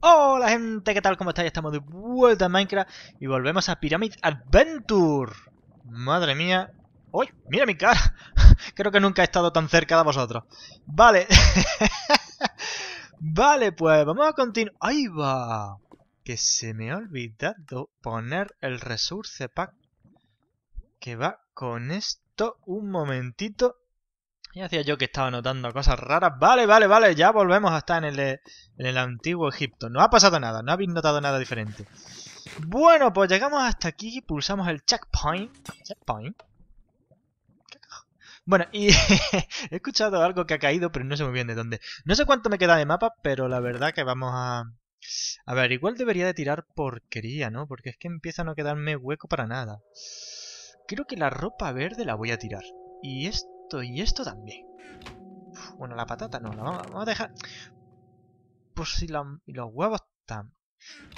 Hola gente, ¿qué tal? ¿Cómo estáis? Estamos de vuelta en Minecraft y volvemos a Pyramid Adventure. Madre mía. ¡Uy! ¡Mira mi cara! Creo que nunca he estado tan cerca de vosotros. Vale. vale, pues vamos a continuar. ¡Ahí va! Que se me ha olvidado poner el Resource Pack que va con esto. Un momentito. Y hacía yo que estaba notando cosas raras. Vale, vale, vale, ya volvemos a estar en el, en el antiguo Egipto. No ha pasado nada, no habéis notado nada diferente. Bueno, pues llegamos hasta aquí, y pulsamos el checkpoint. Checkpoint. Bueno, y he escuchado algo que ha caído, pero no sé muy bien de dónde. No sé cuánto me queda de mapa, pero la verdad que vamos a... A ver, igual debería de tirar porquería, ¿no? Porque es que empieza a no quedarme hueco para nada. Creo que la ropa verde la voy a tirar. Y esto y esto también. bueno, la patata no, la vamos, a dejar... Pues si los huevos están...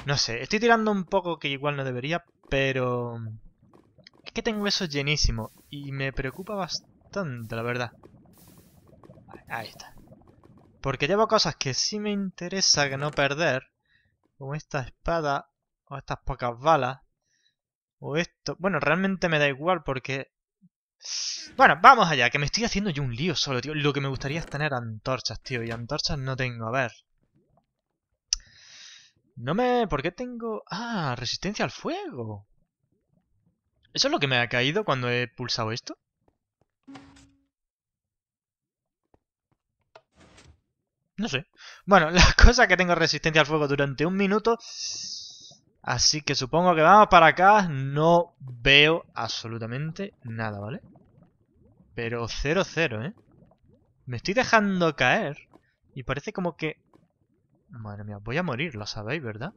No sé, estoy tirando un poco que igual no debería, pero... Es que tengo eso llenísimo y me preocupa bastante, la verdad. ahí está. Porque llevo cosas que sí me interesa que no perder, como esta espada, o estas pocas balas, o esto... Bueno, realmente me da igual porque bueno, vamos allá, que me estoy haciendo yo un lío solo, tío. Lo que me gustaría es tener antorchas, tío. Y antorchas no tengo, a ver. No me... ¿Por qué tengo...? Ah, resistencia al fuego. ¿Eso es lo que me ha caído cuando he pulsado esto? No sé. Bueno, la cosa que tengo resistencia al fuego durante un minuto Así que supongo que vamos para acá. No veo absolutamente nada, ¿vale? Pero 0-0, ¿eh? Me estoy dejando caer. Y parece como que... Madre mía, voy a morir, lo sabéis, ¿verdad?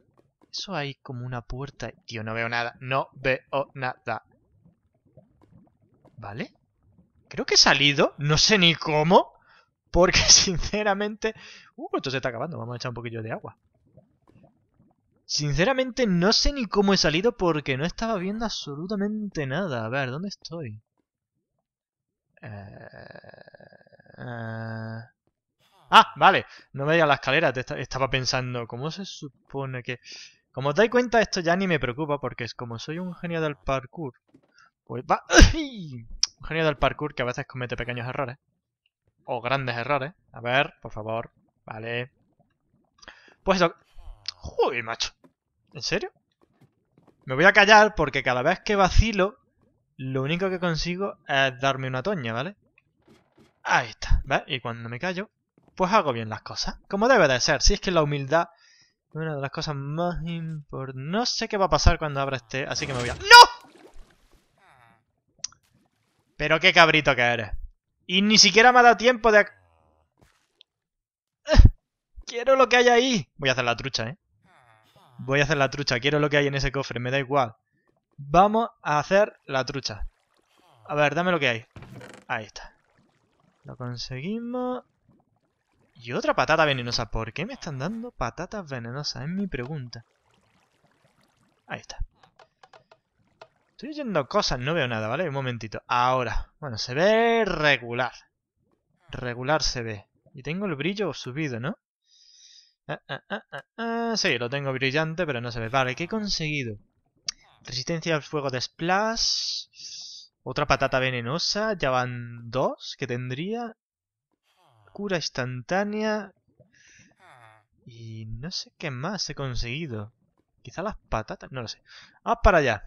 Eso hay como una puerta... Tío, no veo nada. No veo nada. ¿Vale? Creo que he salido. No sé ni cómo. Porque, sinceramente... Uh, esto se está acabando. Vamos a echar un poquillo de agua. Sinceramente no sé ni cómo he salido porque no estaba viendo absolutamente nada. A ver, ¿dónde estoy? Eh, eh. Ah, vale. No me a la escalera. estaba pensando, ¿cómo se supone que...? Como os dais cuenta, esto ya ni me preocupa porque es como soy un genio del parkour. Pues Un genio del parkour que a veces comete pequeños errores. O grandes errores. A ver, por favor. Vale. Pues eso, ¡Uy, macho. ¿En serio? Me voy a callar porque cada vez que vacilo, lo único que consigo es darme una toña, ¿vale? Ahí está, ¿ves? Y cuando me callo, pues hago bien las cosas. Como debe de ser, si es que la humildad es una de las cosas más importantes. No sé qué va a pasar cuando abra este, así que me voy a... ¡No! Pero qué cabrito que eres. Y ni siquiera me ha dado tiempo de... ¡Eh! ¡Quiero lo que hay ahí! Voy a hacer la trucha, ¿eh? voy a hacer la trucha, quiero lo que hay en ese cofre, me da igual. Vamos a hacer la trucha. A ver, dame lo que hay. Ahí está. Lo conseguimos. Y otra patata venenosa. ¿Por qué me están dando patatas venenosas? Es mi pregunta. Ahí está. Estoy oyendo cosas, no veo nada, ¿vale? Un momentito. Ahora. Bueno, se ve regular. Regular se ve. Y tengo el brillo subido, ¿no? Ah, ah, ah, ah, sí, lo tengo brillante, pero no se ve. Vale, ¿qué he conseguido? Resistencia al fuego de Splash. Otra patata venenosa. Ya van dos que tendría. Cura instantánea. Y no sé qué más he conseguido. Quizá las patatas, no lo sé. Vamos para allá.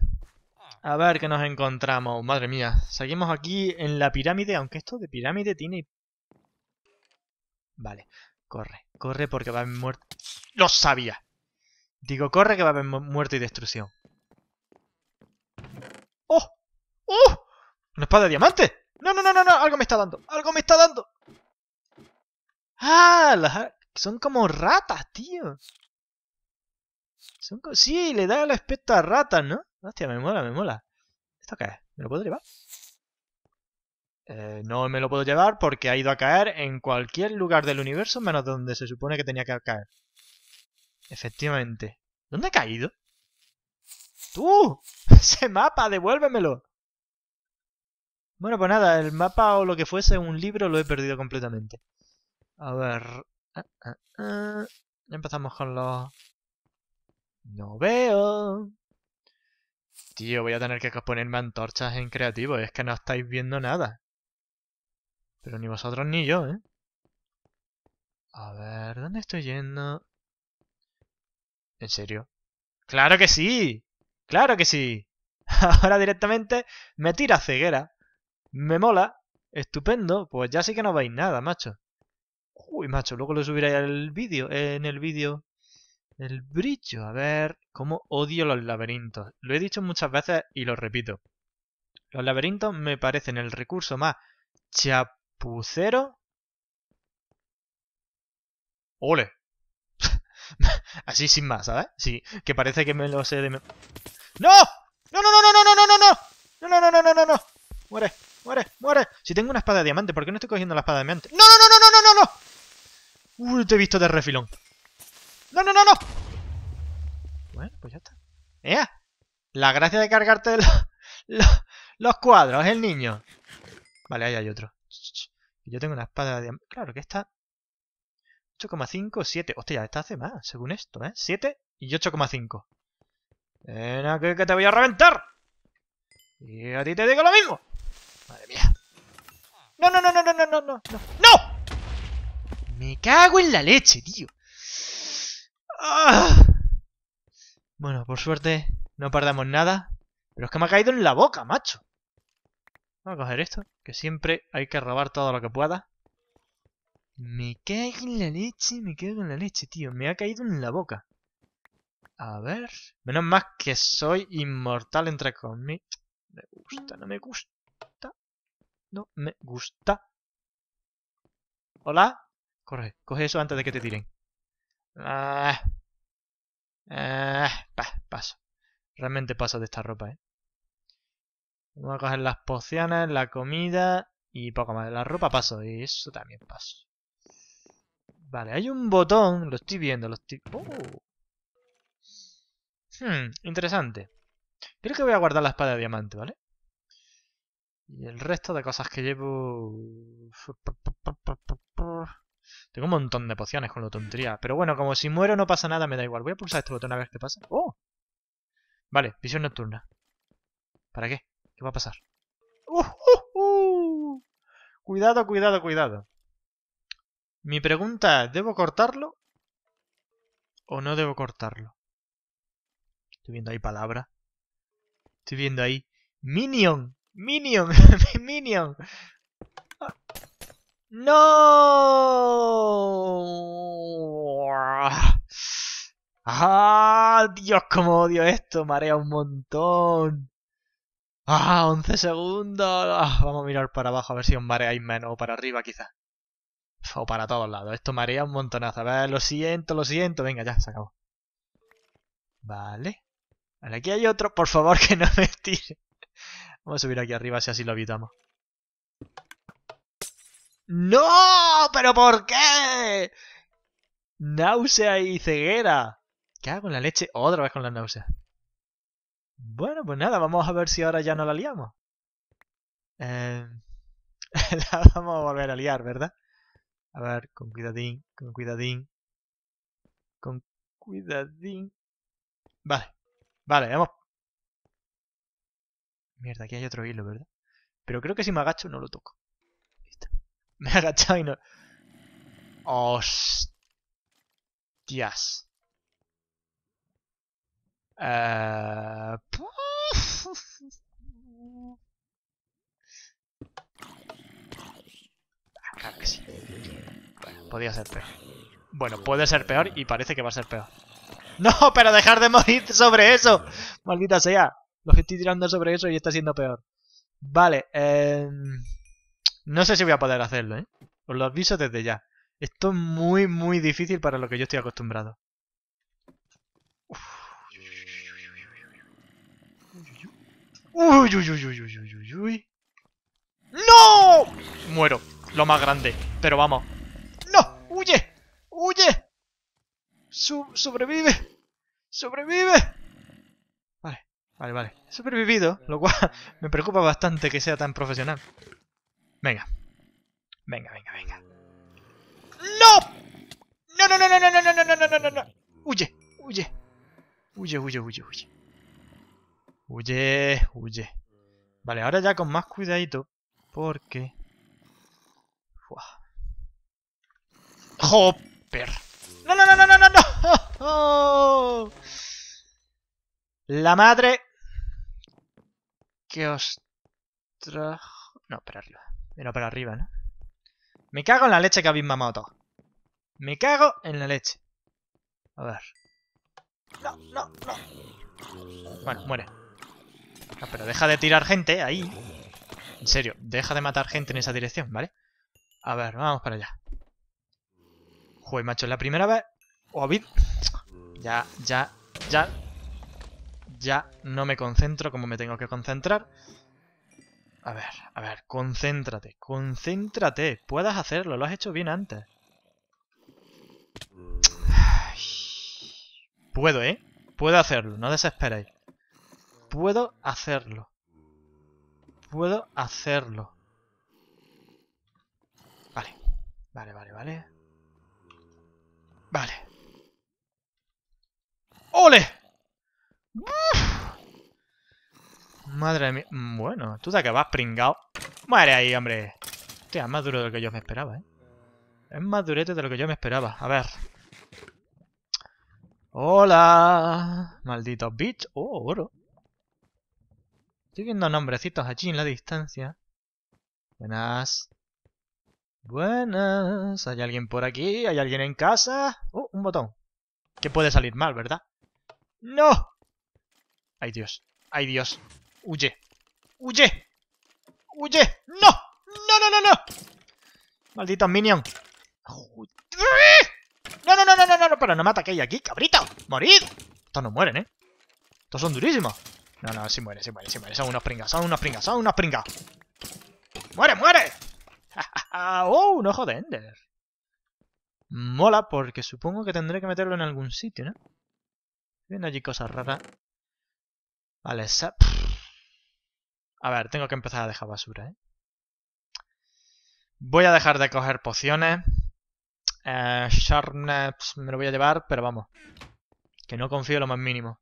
A ver qué nos encontramos. Madre mía. Seguimos aquí en la pirámide, aunque esto de pirámide tiene... Vale. Corre, corre porque va a haber muerto. ¡Lo sabía! Digo, corre que va a haber y destrucción. ¡Oh! ¡Oh! ¡Una espada de diamante! ¡No, no, no, no! no! ¡Algo me está dando! ¡Algo me está dando! ¡Ah! Las... Son como ratas, tío. Son Sí, le da el aspecto a ratas, ¿no? Hostia, me mola, me mola. ¿Esto qué es? ¿Me lo puedo llevar? Eh, no me lo puedo llevar porque ha ido a caer en cualquier lugar del universo menos donde se supone que tenía que caer. Efectivamente. ¿Dónde ha caído? ¡Tú! ¡Ese mapa! ¡Devuélvemelo! Bueno, pues nada, el mapa o lo que fuese, un libro, lo he perdido completamente. A ver... Ah, ah, ah. empezamos con los... No veo... Tío, voy a tener que ponerme antorchas en creativo, es que no estáis viendo nada. Pero ni vosotros ni yo, ¿eh? A ver, ¿dónde estoy yendo? ¿En serio? ¡Claro que sí! ¡Claro que sí! Ahora directamente me tira ceguera. Me mola. Estupendo. Pues ya sí que no veis nada, macho. Uy, macho, luego lo subiré al vídeo, en el vídeo. El brillo. A ver, cómo odio los laberintos. Lo he dicho muchas veces y lo repito. Los laberintos me parecen el recurso más chap Pucero. Ole. Así sin más, ¿sabes? Sí, que parece que me lo sé de... ¡No! ¡No, no, no, no, no, no, no, no! ¡No, no, no, no, no, no, no! no no muere muere, muere! Si tengo una espada de diamante, ¿por qué no estoy cogiendo la espada de diamante? ¡No, no, no, no, no, no, no, no! ¡Uh, te he visto de refilón! ¡No, no, no, no! Bueno, pues ya está. ¡Ea! La gracia de cargarte los, los cuadros, el niño. Vale, ahí hay otro. Yo tengo una espada de... Claro que está 8,5, 7. Hostia, esta hace más, según esto, ¿eh? 7 y 8,5. Ven aquí que te voy a reventar. Y a ti te digo lo mismo. Madre mía. No, no, no, no, no, no, no, no. ¡No! Me cago en la leche, tío. Ah. Bueno, por suerte no perdamos nada. Pero es que me ha caído en la boca, macho. Vamos a coger esto, que siempre hay que robar todo lo que pueda. Me cago en la leche, me cago en la leche, tío. Me ha caído en la boca. A ver... Menos más que soy inmortal, entre comillas. Me gusta, no me gusta. No me gusta. ¿Hola? Corre, coge eso antes de que te tiren. Ah, ah paso. Realmente paso de esta ropa, ¿eh? Vamos a coger las pociones, la comida y poco más. La ropa paso y eso también paso. Vale, hay un botón. Lo estoy viendo, lo estoy... Oh. Hmm, interesante. Creo que voy a guardar la espada de diamante, ¿vale? Y el resto de cosas que llevo... Tengo un montón de pociones con la tendría, Pero bueno, como si muero no pasa nada, me da igual. Voy a pulsar este botón a ver qué pasa. ¡Oh! Vale, visión nocturna. ¿Para qué? ¿Qué va a pasar? ¡Uh, uh, uh, Cuidado, cuidado, cuidado. Mi pregunta ¿debo cortarlo? ¿O no debo cortarlo? Estoy viendo ahí palabra. Estoy viendo ahí. Minion. Minion. Minion. No. Ah, Dios, cómo odio esto. Marea un montón. ¡Ah! ¡11 segundos! Ah, vamos a mirar para abajo a ver si un hay menos o para arriba quizá O para todos lados. Esto marea un montonazo. A ver, lo siento, lo siento. Venga, ya, se acabó. Vale. Vale, aquí hay otro. Por favor, que no me tire. Vamos a subir aquí arriba si así lo evitamos. ¡No! ¿Pero por qué? Náusea y ceguera. ¿Qué hago con la leche? Otra vez con la náusea. Bueno, pues nada, vamos a ver si ahora ya no la liamos. Em, la vamos a volver a liar, ¿verdad? A ver, con cuidadín, con cuidadín. Con cuidadín. Vale, vale, vamos. Mierda, aquí hay otro hilo, ¿verdad? Pero creo que si me agacho no lo toco. Me he agachado y no... ¡Hostias! Uh... podía ser peor. Bueno, puede ser peor y parece que va a ser peor. ¡No! ¡Pero dejar de morir sobre eso! ¡Maldita sea! Lo que estoy tirando sobre eso y está siendo peor. Vale, eh... No sé si voy a poder hacerlo, ¿eh? Os lo aviso desde ya. Esto es muy, muy difícil para lo que yo estoy acostumbrado. Uy, uy, uy, uy, uy, uy, uy. ¡No! Muero. Lo más grande. Pero vamos. ¡No! ¡Huye! ¡Huye! sobrevive. Sobrevive. Vale, vale, vale. He sobrevivido, lo cual me preocupa bastante que sea tan profesional. Venga. Venga, venga, venga. ¡No! No, no, no, no, no, no, no, no, no, no, no, no. Huye, huye. Huye, huye, huye, huye. Huye, huye. Vale, ahora ya con más cuidadito. Porque... Fua. ¡Hopper! ¡No, no, no, no, no, no! no! La madre... Que os trajo... No, para arriba. Era para arriba, ¿no? Me cago en la leche que habéis mamado todo. Me cago en la leche. A ver. No, no, no. Bueno, muere. Ah, pero deja de tirar gente ahí. En serio, deja de matar gente en esa dirección, ¿vale? A ver, vamos para allá. Joder, macho, es la primera vez... O oh, Ya, ya, ya... Ya no me concentro como me tengo que concentrar. A ver, a ver, concéntrate, concéntrate. Puedes hacerlo, lo has hecho bien antes. Puedo, ¿eh? Puedo hacerlo, no desesperéis. Puedo hacerlo. Puedo hacerlo. Vale. Vale, vale, vale. Vale. ¡Ole! Madre mía. Mm, bueno, tú te acabas pringado. Muere ahí, hombre. Hostia, es más duro de lo que yo me esperaba, ¿eh? Es más durete de lo que yo me esperaba. A ver. ¡Hola! Maldito bitch. Oh, oro. Estoy viendo nombrecitos allí en la distancia. Buenas. Buenas. ¿Hay alguien por aquí? ¿Hay alguien en casa? ¡Oh, un botón! Que puede salir mal, ¿verdad? ¡No! ¡Ay, Dios! ¡Ay, Dios! ¡Huye! ¡Huye! ¡Huye! ¡No! ¡No, no, no, no! ¡Malditos minions! ¡No, no, no, no, no, no! malditos minion. no no no no no no pero no me ataquéis aquí, cabrito! ¡Morid! Estos no mueren, ¿eh? Estos son durísimos. No, no, si muere, si muere, si muere. Son unos pringas, son unos pringas, son unos pringas. ¡Muere, muere! ¡Oh, un ojo de Ender! Mola, porque supongo que tendré que meterlo en algún sitio, ¿no? Viendo allí cosas raras. Vale, A ver, tengo que empezar a dejar basura, ¿eh? Voy a dejar de coger pociones. Eh, Sharpness me lo voy a llevar, pero vamos. Que no confío lo más mínimo.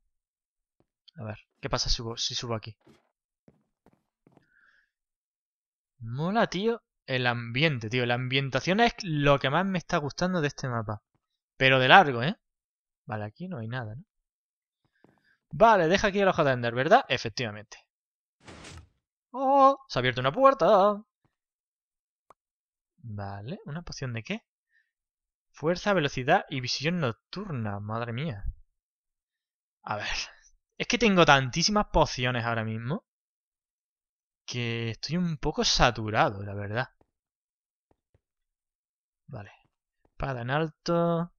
A ver. ¿Qué pasa si subo, aquí? Mola, tío, el ambiente, tío. La ambientación es lo que más me está gustando de este mapa. Pero de largo, ¿eh? Vale, aquí no hay nada, ¿no? Vale, deja aquí el ojo de Ender, ¿verdad? Efectivamente. ¡Oh! Se ha abierto una puerta. Vale, ¿una poción de qué? Fuerza, velocidad y visión nocturna. Madre mía. A ver. Es que tengo tantísimas pociones ahora mismo que estoy un poco saturado, la verdad. Vale. Espada en alto.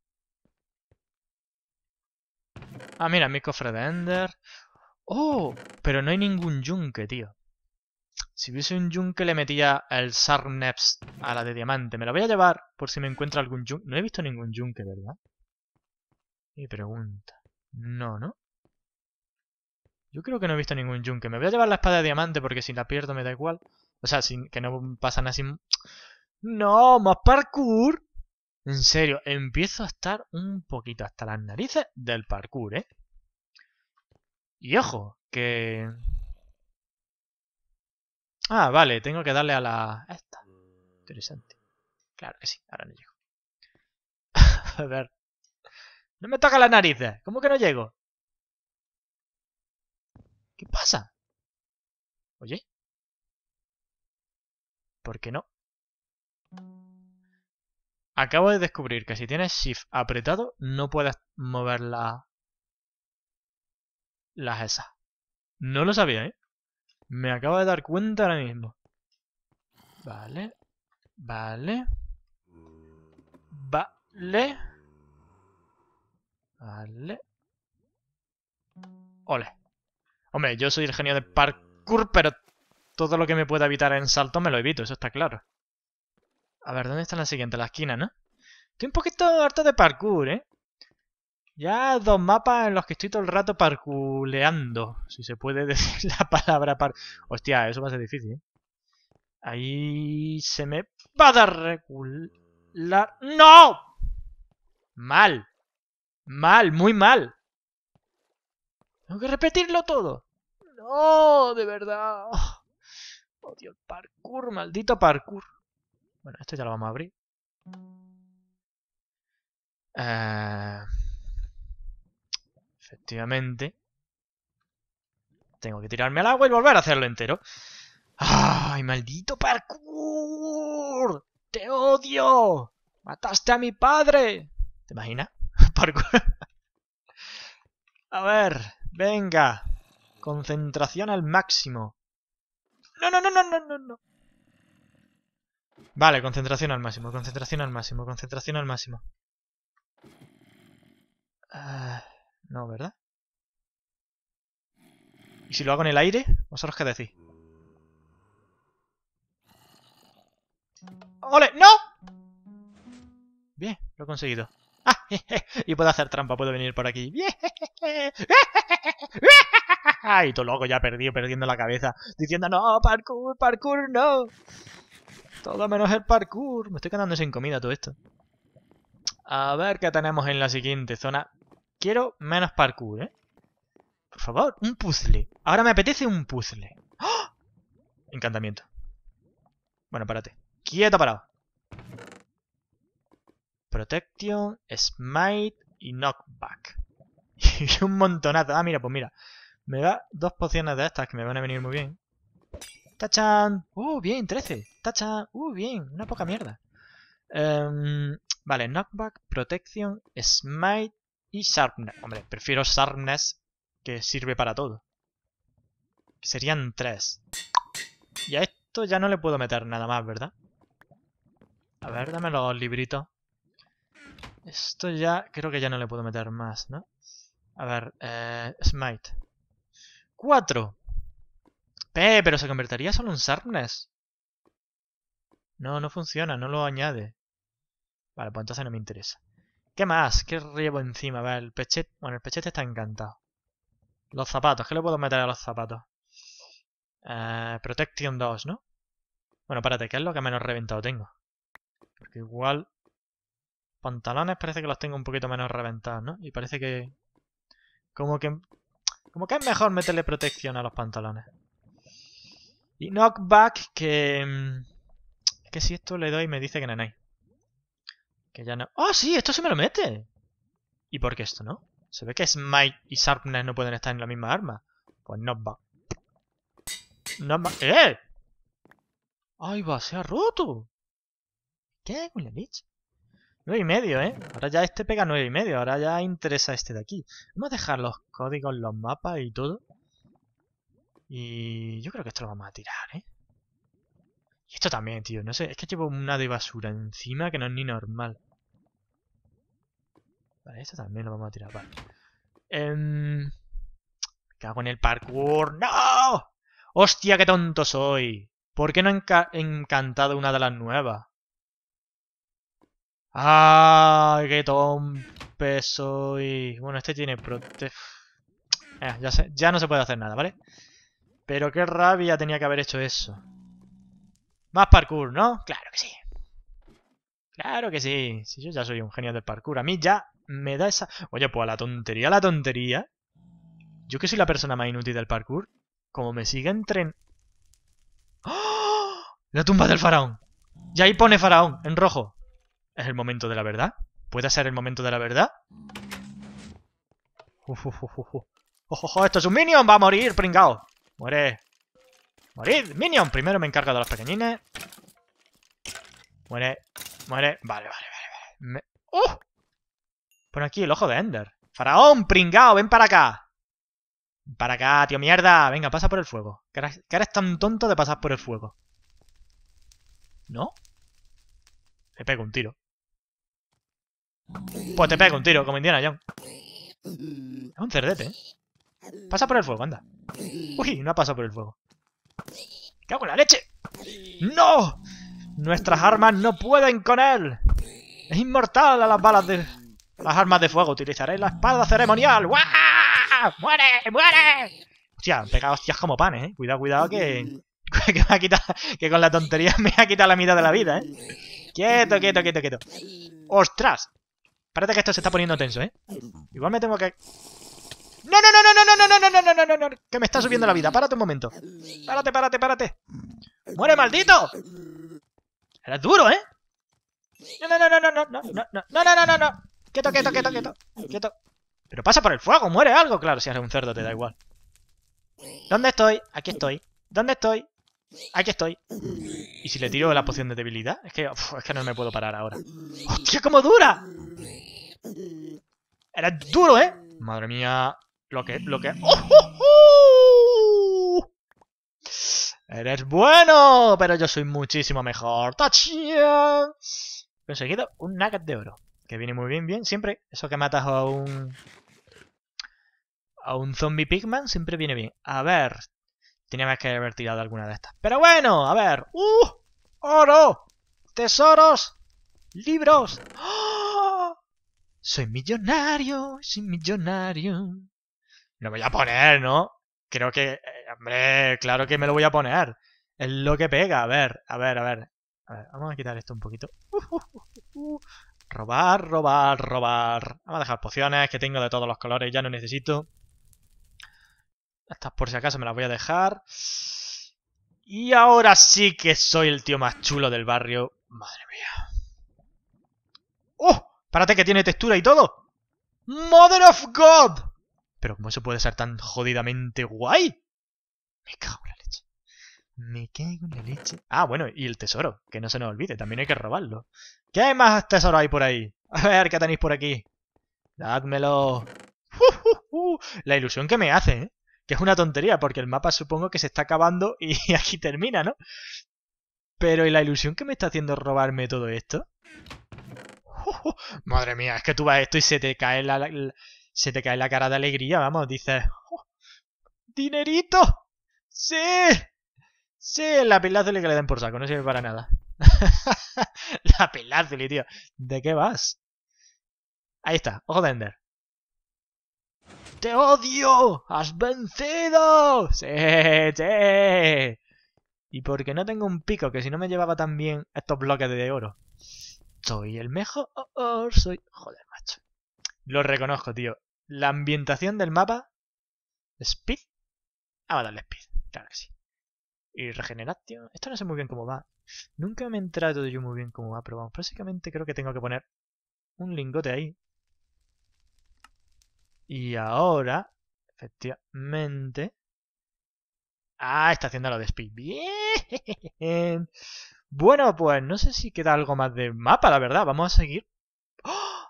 Ah, mira, mi cofre de Ender. ¡Oh! Pero no hay ningún yunque, tío. Si hubiese un yunque le metía el Sarneps a la de diamante. Me la voy a llevar por si me encuentro algún yunque. No he visto ningún yunque, ¿verdad? Y pregunta. No, ¿no? Yo creo que no he visto ningún yunque. Me voy a llevar la espada de diamante porque si la pierdo me da igual. O sea, sin, que no pasan así... ¡No! ¡Más parkour! En serio, empiezo a estar un poquito hasta las narices del parkour, ¿eh? Y ojo, que... Ah, vale, tengo que darle a la... esta. Interesante. Claro que sí, ahora no llego. a ver. No me toca las narices. ¿Cómo que no llego? ¿Qué pasa? Oye. ¿Por qué no? Acabo de descubrir que si tienes Shift apretado no puedes mover la... las esas. No lo sabía, ¿eh? Me acabo de dar cuenta ahora mismo. Vale. Vale. Vale. Vale. Ole. Hombre, yo soy el genio de parkour, pero todo lo que me pueda evitar en salto me lo evito, eso está claro. A ver, ¿dónde está la siguiente? La esquina, ¿no? Estoy un poquito harto de parkour, ¿eh? Ya dos mapas en los que estoy todo el rato parkuleando, si se puede decir la palabra park... Hostia, eso va a ser difícil, ¿eh? Ahí se me va a dar regular... ¡No! Mal. Mal, muy mal. Tengo que repetirlo todo. No, de verdad. odio oh. oh, el parkour, maldito parkour. Bueno, esto ya lo vamos a abrir. Eh, efectivamente. Tengo que tirarme al agua y volver a hacerlo entero. ¡Ay, maldito parkour! ¡Te odio! ¡Mataste a mi padre! ¿Te imaginas? Parkour. a ver. Venga. Concentración al máximo. No, no, no, no, no, no, no. Vale, concentración al máximo, concentración al máximo, concentración al máximo. Ah, no, ¿verdad? ¿Y si lo hago en el aire? ¿Vosotros qué decís? ¡Ole! ¡No! Bien, lo he conseguido. y puedo hacer trampa, puedo venir por aquí. y todo loco ya perdido, perdiendo la cabeza, diciendo no, parkour, parkour, no. Todo menos el parkour. Me estoy quedando sin comida todo esto. A ver qué tenemos en la siguiente zona. Quiero menos parkour, ¿eh? Por favor, un puzzle. Ahora me apetece un puzzle. ¡Ah! Encantamiento. Bueno, párate. Quieto parado. Protection, Smite y Knockback. Y un montonazo. Ah, mira, pues mira. Me da dos pociones de estas que me van a venir muy bien. ¡Tachan! ¡Uh, bien! 13. ¡Tachan! ¡Uh, bien! Una poca mierda. Em, vale, Knockback, Protection, Smite y Sharpness. Hombre, prefiero Sharpness que sirve para todo. Serían tres. Y a esto ya no le puedo meter nada más, ¿verdad? A ver, dame los libritos. Esto ya, creo que ya no le puedo meter más, ¿no? A ver, eh, Smite. ¡Cuatro! Eh, pero se convertiría solo en Sharpness. No, no funciona, no lo añade. Vale, pues entonces no me interesa. ¿Qué más? ¿Qué riego encima? A ver, el pechete... Bueno, el pechete está encantado. Los zapatos. ¿Qué le puedo meter a los zapatos? Eh, Protection 2, ¿no? Bueno, párate, ¿qué es lo que menos reventado tengo. Porque igual pantalones parece que los tengo un poquito menos reventados, ¿no? Y parece que... Como que... Como que es mejor meterle protección a los pantalones. Y knockback que... Es mm, que si esto le doy me dice que no hay. Que ya no... ¡Oh, sí! Esto se me lo mete. ¿Y por qué esto no? Se ve que Smite y Sharpness no pueden estar en la misma arma. Pues knockback. va. ¡Eh! ¡Ay, va! ¡Se ha roto! ¿Qué? ¿Con la leche? 9 y medio, ¿eh? Ahora ya este pega 9 y medio. Ahora ya interesa este de aquí. Vamos a dejar los códigos, los mapas y todo. Y yo creo que esto lo vamos a tirar, ¿eh? Y esto también, tío. No sé, es que llevo una de basura encima que no es ni normal. Vale, esto también lo vamos a tirar. Vale. Eh... cago en el parkour. ¡No! ¡Hostia, qué tonto soy! ¿Por qué no he encantado una de las nuevas? ¡Ah! ¡Qué tompe soy! Bueno, este tiene prote... Ah, ya, ya no se puede hacer nada, ¿vale? Pero qué rabia tenía que haber hecho eso. Más parkour, ¿no? Claro que sí. Claro que sí. Si yo ya soy un genio del parkour. A mí ya me da esa... Oye, pues a la tontería, a la tontería. Yo que soy la persona más inútil del parkour. Como me en tren... ¡Oh! ¡Ah! La tumba del faraón. Y ahí pone faraón, en rojo. ¿Es el momento de la verdad? ¿Puede ser el momento de la verdad? Uf, esto es un minion! ¡Va a morir, pringao! ¡Muere! ¡Morid! ¡Minion! Primero me encargo de las pequeñines. Muere, muere. Vale, vale, vale. vale. ¡uh! Pon aquí el ojo de Ender. ¡Faraón, pringao! ¡Ven para acá! Para acá, tío mierda. Venga, pasa por el fuego. ¿Qué eres, eres tan tonto de pasar por el fuego. ¿No? Le pego un tiro. Pues te pega un tiro, como Indiana John. Es un cerdete, ¿eh? Pasa por el fuego, anda. Uy, no ha pasado por el fuego. ¡Cago en la leche! ¡No! Nuestras armas no pueden con él. Es inmortal a las balas de... Las armas de fuego. Utilizaré la espada ceremonial. ¡Waaaah! ¡Muere! ¡Muere! Hostia, han pegado hostias como panes, ¿eh? Cuidado, cuidado que... Que, me ha quitado, que con la tontería me ha quitado la mitad de la vida, ¿eh? Quieto, quieto, quieto, quieto. ¡Ostras! Párate que esto se está poniendo tenso, ¿eh? Igual me tengo que... ¡No, no, no, no, no, no, no, no, no, no, no, no, Que me está subiendo la vida. Párate un momento. Párate, párate, párate. ¡Muere, maldito! Era duro, ¿eh? No, no, no, no, no, no, no, no, no, no, no, no, no. Quieto, quieto, quieto, quieto. Quieto. Pero pasa por el fuego, muere algo. Claro, si eres un cerdo te da igual. ¿Dónde estoy? Aquí estoy. ¿Dónde estoy? Aquí estoy. ¿Y si le tiro la poción de debilidad? Es que, es que no me puedo parar ahora. ¡Hostia, cómo dura! Era duro, ¿eh? Madre mía. Lo que, lo que... ¡Oh, ¡Oh, oh, eres bueno! Pero yo soy muchísimo mejor. ¡Tachia! Conseguido un nugget de oro. Que viene muy bien, bien. Siempre eso que matas a un... A un zombie pigman siempre viene bien. A ver... más que haber tirado alguna de estas. Pero bueno, a ver. ¡Uh! ¡Oro! ¡Tesoros! ¡Libros! ¡Oh! Soy millonario, soy millonario. me voy a poner, ¿no? Creo que... Eh, hombre, claro que me lo voy a poner. Es lo que pega. A ver, a ver, a ver. A ver, vamos a quitar esto un poquito. Uh, uh, uh, robar, robar, robar. Vamos a dejar pociones que tengo de todos los colores. Ya no necesito. Estas por si acaso me las voy a dejar. Y ahora sí que soy el tío más chulo del barrio. Madre mía. ¡Oh! Párate que tiene textura y todo. ¡Mother of God! Pero ¿cómo eso puede ser tan jodidamente guay? Me cago en la leche. Me cago en la leche. Ah, bueno, y el tesoro, que no se nos olvide, también hay que robarlo. ¿Qué hay más tesoro hay por ahí? A ver, ¿qué tenéis por aquí? Dádmelo. La ilusión que me hace, ¿eh? Que es una tontería, porque el mapa supongo que se está acabando y aquí termina, ¿no? Pero ¿y la ilusión que me está haciendo robarme todo esto? madre mía, es que tú vas esto y se te cae la, se te cae la cara de alegría, vamos, dices, dinerito, sí, sí, la pelázuli que le den por saco, no sirve para nada. la pelázuli, tío, ¿de qué vas? Ahí está, ojo de Ender. ¡Te odio! ¡Has vencido! ¡Sí, sí! ¿Y porque no tengo un pico? Que si no me llevaba tan bien estos bloques de oro soy el mejor, soy... Joder, macho. Lo reconozco, tío. La ambientación del mapa... Speed. Ah, va a darle speed, claro que sí. Y regeneración. Esto no sé muy bien cómo va. Nunca me he entrado yo muy bien cómo va, pero vamos, básicamente creo que tengo que poner un lingote ahí. Y ahora, efectivamente... Ah, está haciendo lo de speed. Bien. Bueno, pues no sé si queda algo más de mapa, la verdad. Vamos a seguir. ¡Oh!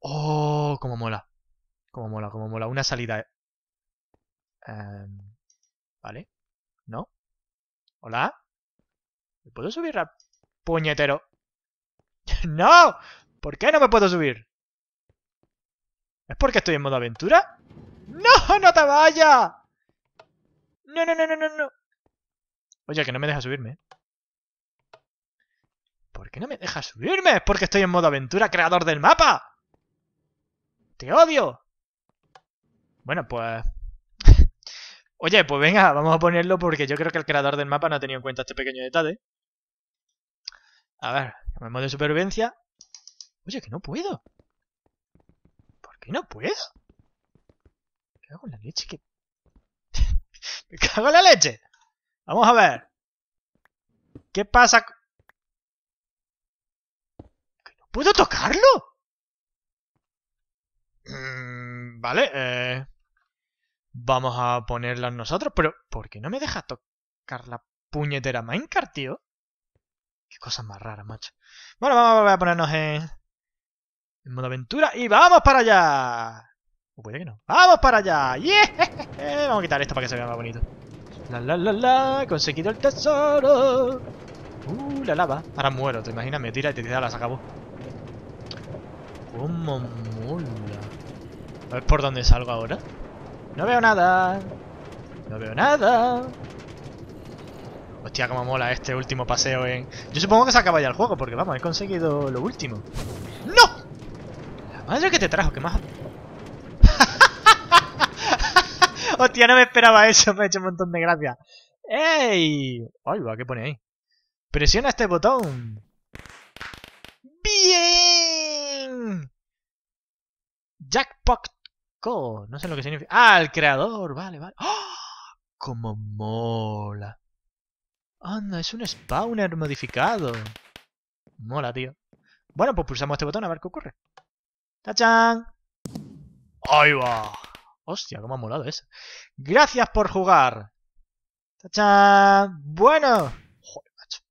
¡Oh! ¡Cómo mola! ¡Cómo mola, cómo mola! Una salida. Eh. Em, ¿Vale? ¿No? ¿Hola? ¿Me puedo subir al puñetero? ¡No! ¿Por qué no me puedo subir? ¿Es porque estoy en modo aventura? ¡No! ¡No te vayas! ¡No, no, no, no, no! no! Oye, que no me deja subirme. Eh. ¿Por qué no me dejas subirme? Porque estoy en modo aventura, creador del mapa. ¡Te odio! Bueno, pues... Oye, pues venga, vamos a ponerlo porque yo creo que el creador del mapa no ha tenido en cuenta este pequeño detalle. A ver, modo de supervivencia. Oye, que no puedo. ¿Por qué no puedo? Me cago en la leche que... ¡Me cago en la leche! Vamos a ver. ¿Qué pasa? con...? ¿Puedo tocarlo? Mm, vale, eh, vamos a ponerla nosotros, pero ¿por qué no me deja tocar la puñetera minecart, tío? Qué cosa más rara, macho. Bueno, vamos a ponernos en, en modo aventura y vamos para allá. O puede que no. ¡Vamos para allá! ¡Yeah! Vamos a quitar esto para que se vea más bonito. La la la la, conseguido el tesoro. Uh, la lava. Ahora muero, te imaginas, me tira y te tira, las acabó. ¿Cómo mola? A ver por dónde salgo ahora. No veo nada. No veo nada. Hostia, como mola este último paseo en... Yo supongo que se acaba ya el juego, porque vamos, he conseguido lo último. ¡No! La madre que te trajo, que más... Hostia, no me esperaba eso, me ha hecho un montón de gracia. ¡Ey! ¡Ay, va! ¿Qué pone ahí? Presiona este botón. ¡Bien! Jackpot No sé lo que significa. Ah, el creador. Vale, vale. Ah, Como mola. Anda, es un spawner modificado. Mola, tío. Bueno, pues pulsamos este botón a ver qué ocurre. ¡Tachán! ¡Ahí va! Hostia, cómo ha molado eso. Gracias por jugar. ¡Tachán! Bueno. Joder, macho.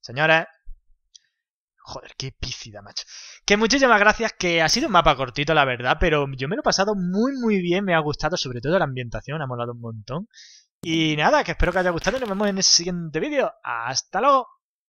Señores. Joder, qué pícida, macho. Que muchísimas gracias, que ha sido un mapa cortito, la verdad, pero yo me lo he pasado muy, muy bien, me ha gustado, sobre todo la ambientación, ha molado un montón. Y nada, que espero que haya gustado y nos vemos en el siguiente vídeo. ¡Hasta luego!